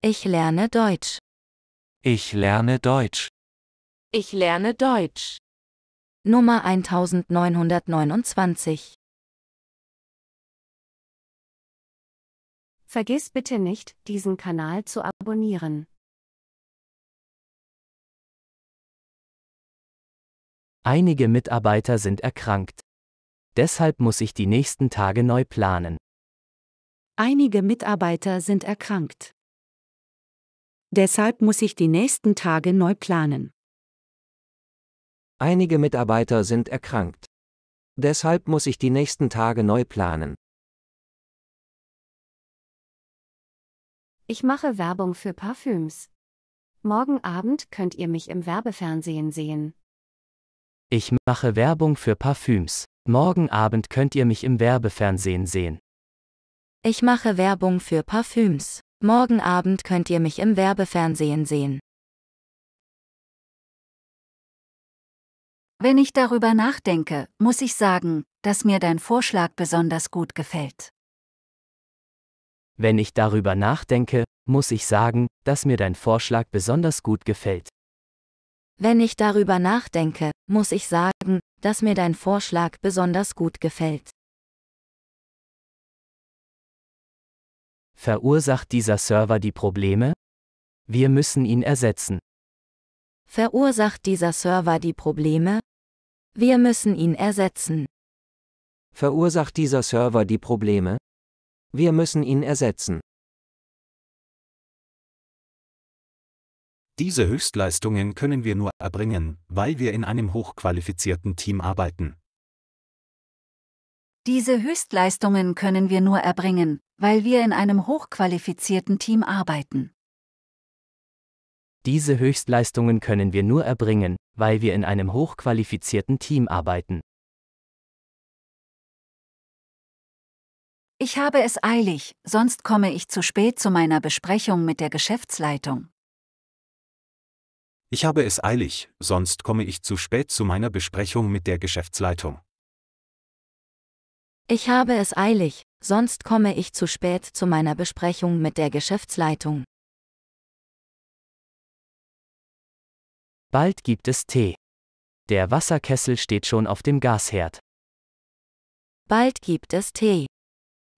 Ich lerne Deutsch. Ich lerne Deutsch. Ich lerne Deutsch. Nummer 1929. Vergiss bitte nicht, diesen Kanal zu abonnieren. Einige Mitarbeiter sind erkrankt. Deshalb muss ich die nächsten Tage neu planen. Einige Mitarbeiter sind erkrankt. Deshalb muss ich die nächsten Tage neu planen. Einige Mitarbeiter sind erkrankt. Deshalb muss ich die nächsten Tage neu planen. Ich mache Werbung für Parfüms. Morgen Abend könnt ihr mich im Werbefernsehen sehen. Ich mache Werbung für Parfüms. Morgen Abend könnt ihr mich im Werbefernsehen sehen. Ich mache Werbung für Parfüms. Morgen Abend könnt ihr mich im Werbefernsehen sehen. Wenn ich darüber nachdenke, muss ich sagen, dass mir dein Vorschlag besonders gut gefällt. Wenn ich darüber nachdenke, muss ich sagen, dass mir dein Vorschlag besonders gut gefällt. Wenn ich darüber nachdenke, muss ich sagen, dass mir dein Vorschlag besonders gut gefällt. Verursacht dieser Server die Probleme? Wir müssen ihn ersetzen. Verursacht dieser Server die Probleme? Wir müssen ihn ersetzen. Verursacht dieser Server die Probleme? Wir müssen ihn ersetzen. Diese Höchstleistungen können wir nur erbringen, weil wir in einem hochqualifizierten Team arbeiten. Diese Höchstleistungen können wir nur erbringen, weil wir in einem hochqualifizierten Team arbeiten. Diese Höchstleistungen können wir nur erbringen, weil wir in einem hochqualifizierten Team arbeiten. Ich habe es eilig, sonst komme ich zu spät zu meiner Besprechung mit der Geschäftsleitung. Ich habe es eilig, sonst komme ich zu spät zu meiner Besprechung mit der Geschäftsleitung. Ich habe es eilig, sonst komme ich zu spät zu meiner Besprechung mit der Geschäftsleitung. Bald gibt es Tee. Der Wasserkessel steht schon auf dem Gasherd. Bald gibt es Tee.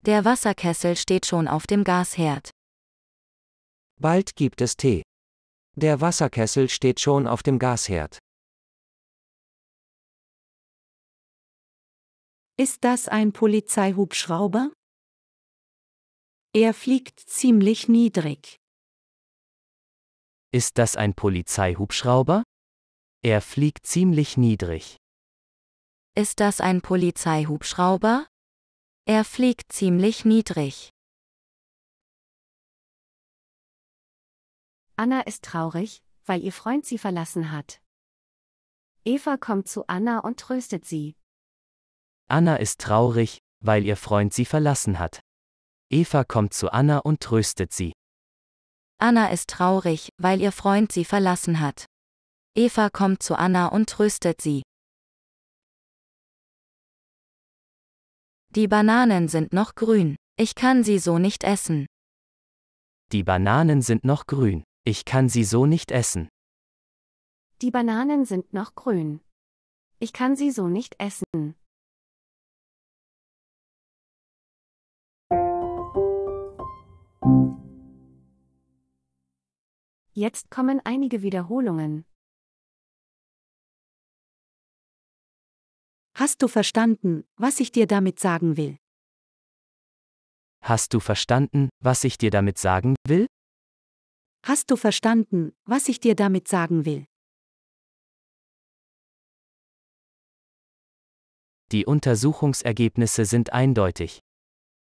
Der Wasserkessel steht schon auf dem Gasherd. Bald gibt es Tee. Der Wasserkessel steht schon auf dem Gasherd. Ist das ein Polizeihubschrauber? Er fliegt ziemlich niedrig. Ist das ein Polizeihubschrauber? Er fliegt ziemlich niedrig. Ist das ein Polizeihubschrauber? Er fliegt ziemlich niedrig. Anna ist traurig, weil ihr Freund sie verlassen hat. Eva kommt zu Anna und tröstet sie. Anna ist traurig, weil ihr Freund sie verlassen hat. Eva kommt zu Anna und tröstet sie. Anna ist traurig, weil ihr Freund sie verlassen hat. Eva kommt zu Anna und tröstet sie. Die Bananen sind noch grün, ich kann sie so nicht essen. Die Bananen sind noch grün, ich kann sie so nicht essen. Die Bananen sind noch grün. Ich kann sie so nicht essen. Jetzt kommen einige Wiederholungen. Hast du verstanden, was ich dir damit sagen will? Hast du verstanden, was ich dir damit sagen will? Hast du verstanden, was ich dir damit sagen will? Die Untersuchungsergebnisse sind eindeutig.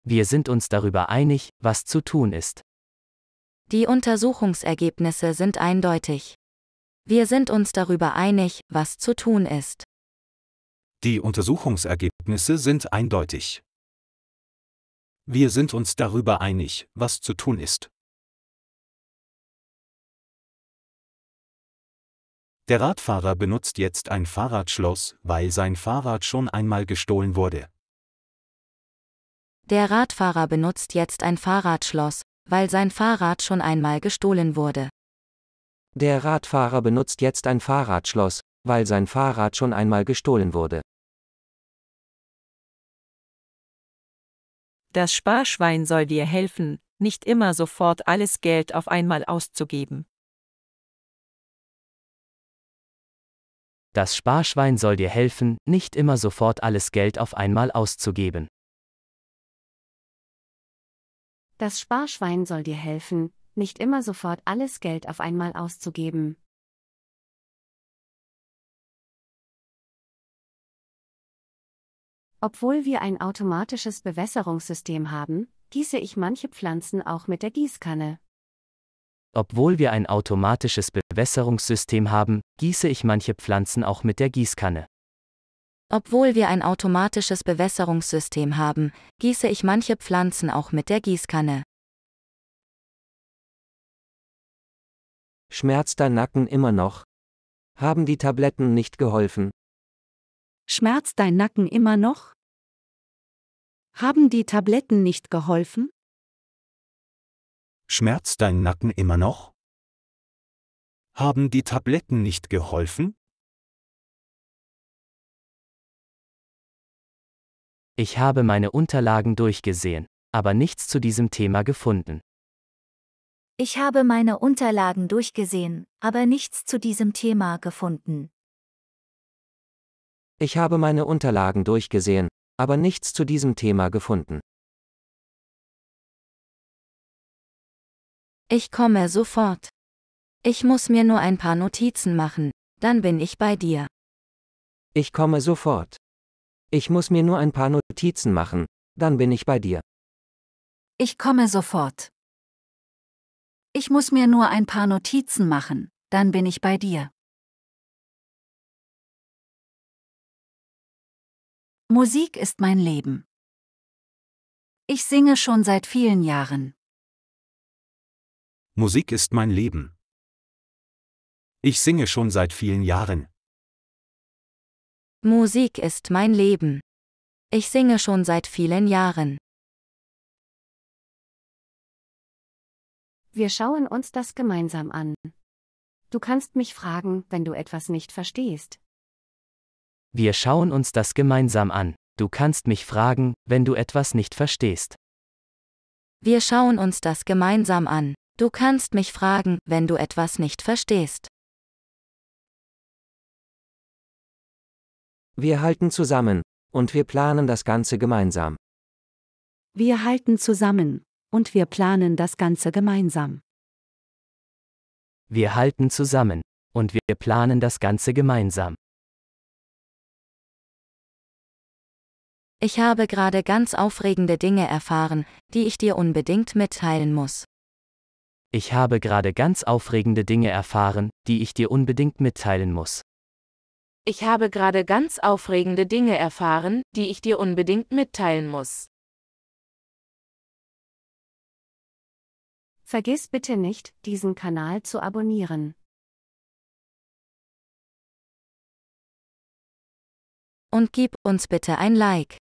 Wir sind uns darüber einig, was zu tun ist. Die Untersuchungsergebnisse sind eindeutig. Wir sind uns darüber einig, was zu tun ist. Die Untersuchungsergebnisse sind eindeutig. Wir sind uns darüber einig, was zu tun ist. Der Radfahrer benutzt jetzt ein Fahrradschloss, weil sein Fahrrad schon einmal gestohlen wurde. Der Radfahrer benutzt jetzt ein Fahrradschloss, weil sein Fahrrad schon einmal gestohlen wurde. Der Radfahrer benutzt jetzt ein Fahrradschloss, weil sein Fahrrad schon einmal gestohlen wurde. Das Sparschwein soll dir helfen, nicht immer sofort alles Geld auf einmal auszugeben. Das Sparschwein soll dir helfen, nicht immer sofort alles Geld auf einmal auszugeben. Das Sparschwein soll dir helfen, nicht immer sofort alles Geld auf einmal auszugeben. Obwohl wir ein automatisches Bewässerungssystem haben, gieße ich manche Pflanzen auch mit der Gießkanne. Obwohl wir ein automatisches Bewässerungssystem haben, gieße ich manche Pflanzen auch mit der Gießkanne. Obwohl wir ein automatisches Bewässerungssystem haben, gieße ich manche Pflanzen auch mit der Gießkanne. Schmerzt dein Nacken immer noch? Haben die Tabletten nicht geholfen? Schmerzt dein Nacken immer noch? Haben die Tabletten nicht geholfen? Schmerzt dein Nacken immer noch? Haben die Tabletten nicht geholfen? Ich habe meine Unterlagen durchgesehen, aber nichts zu diesem Thema gefunden. Ich habe meine Unterlagen durchgesehen, aber nichts zu diesem Thema gefunden. Ich habe meine Unterlagen durchgesehen, aber nichts zu diesem Thema gefunden. Ich komme sofort. Ich muss mir nur ein paar Notizen machen, dann bin ich bei dir. Ich komme sofort. Ich muss mir nur ein paar Notizen machen, dann bin ich bei dir. Ich komme sofort. Ich muss mir nur ein paar Notizen machen, dann bin ich bei dir. Musik ist mein Leben. Ich singe schon seit vielen Jahren. Musik ist mein Leben. Ich singe schon seit vielen Jahren. Musik ist mein Leben. Ich singe schon seit vielen Jahren. Wir schauen uns das gemeinsam an. Du kannst mich fragen, wenn du etwas nicht verstehst. Wir schauen uns das gemeinsam an. Du kannst mich fragen, wenn du etwas nicht verstehst. Wir schauen uns das gemeinsam an. Du kannst mich fragen, wenn du etwas nicht verstehst. Wir halten zusammen, und wir planen das Ganze gemeinsam. Wir halten zusammen, und wir planen das Ganze gemeinsam. Wir halten zusammen, und wir planen das Ganze gemeinsam. Ich habe gerade ganz aufregende Dinge erfahren, die ich dir unbedingt mitteilen muss. Ich habe gerade ganz aufregende Dinge erfahren, die ich dir unbedingt mitteilen muss. Ich habe gerade ganz aufregende Dinge erfahren, die ich dir unbedingt mitteilen muss. Vergiss bitte nicht, diesen Kanal zu abonnieren. Und gib uns bitte ein Like.